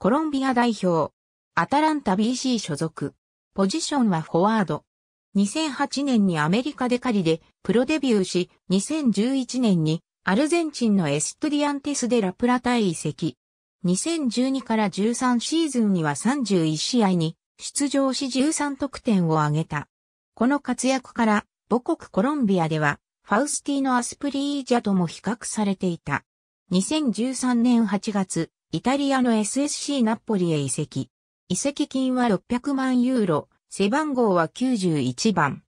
コロンビア代表、アタランタ BC 所属。ポジションはフォワード。2008年にアメリカで狩りでプロデビューし、2011年にアルゼンチンのエストリアンテスでラプラタへ移籍。2012から13シーズンには31試合に出場し13得点を挙げた。この活躍から母国コロンビアではファウスティーノ・アスプリージャとも比較されていた。2013年8月、イタリアの SSC ナッポリへ移籍。移籍金は600万ユーロ、背番号は91番。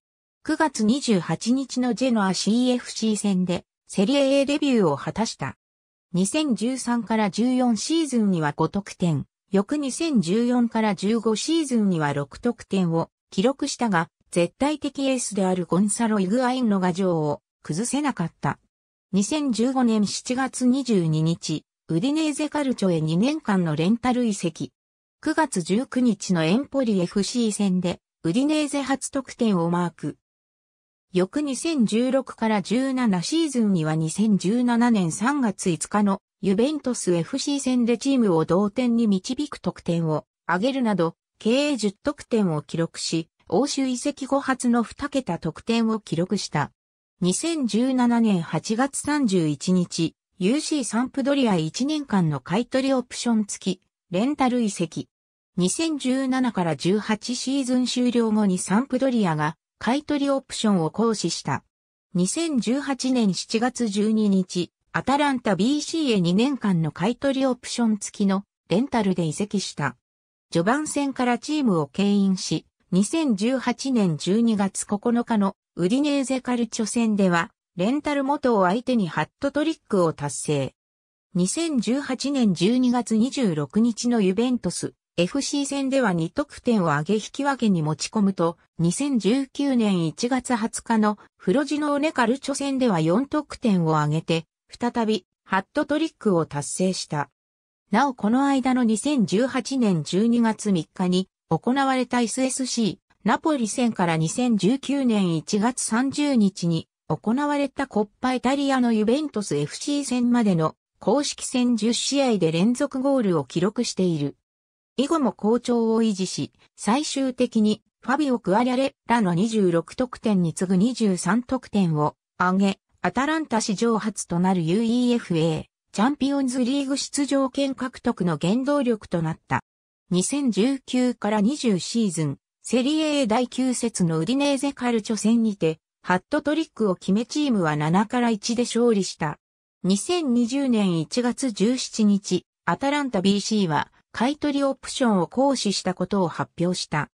9月28日のジェノア CFC 戦でセリエ A デビューを果たした。2013から14シーズンには5得点、翌2014から15シーズンには6得点を記録したが、絶対的エースであるゴンサロ・イグアインの牙城を崩せなかった。2015年7月22日、ウディネーゼカルチョへ2年間のレンタル移籍。9月19日のエンポリ FC 戦で、ウディネーゼ初得点をマーク。翌2016から17シーズンには2017年3月5日のユベントス FC 戦でチームを同点に導く得点を上げるなど、計10得点を記録し、欧州移籍後初の2桁得点を記録した。2017年8月31日、UC サンプドリア1年間の買取オプション付き、レンタル移籍。2017から18シーズン終了後にサンプドリアが買取オプションを行使した。2018年7月12日、アタランタ BC へ2年間の買取オプション付きのレンタルで移籍した。序盤戦からチームを牽引し、2018年12月9日のウディネーゼカルチョ戦ではレンタル元を相手にハットトリックを達成。2018年12月26日のユベントス FC 戦では2得点を上げ引き分けに持ち込むと、2019年1月20日のフロジノーネカルチョ戦では4得点を挙げて、再びハットトリックを達成した。なおこの間の2018年12月3日に行われた SSC ナポリ戦から2019年1月30日に行われたコッパイタリアのユベントス FC 戦までの公式戦10試合で連続ゴールを記録している。以後も好調を維持し、最終的にファビオ・クアリャレラの26得点に次ぐ23得点を上げ、アタランタ史上初となる UEFA チャンピオンズリーグ出場権獲得の原動力となった。2019から20シーズン、セリエ A 第9節のウディネーゼカルチョ戦にて、ハットトリックを決めチームは7から1で勝利した。2020年1月17日、アタランタ BC は買取オプションを行使したことを発表した。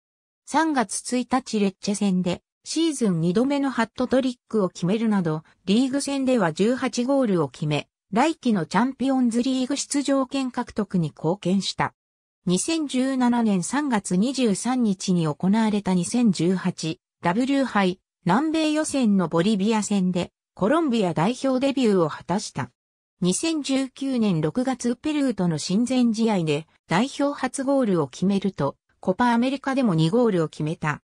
3月1日レッチェ戦でシーズン2度目のハットトリックを決めるなど、リーグ戦では18ゴールを決め、来季のチャンピオンズリーグ出場権獲得に貢献した。2017年3月23日に行われた2018 W 杯南米予選のボリビア戦でコロンビア代表デビューを果たした。2019年6月ペルーとの親善試合で代表初ゴールを決めると、コパアメリカでも2ゴールを決めた。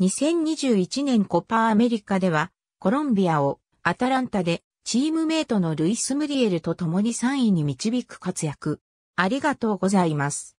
2021年コパアメリカでは、コロンビアをアタランタでチームメイトのルイス・ムリエルと共に3位に導く活躍。ありがとうございます。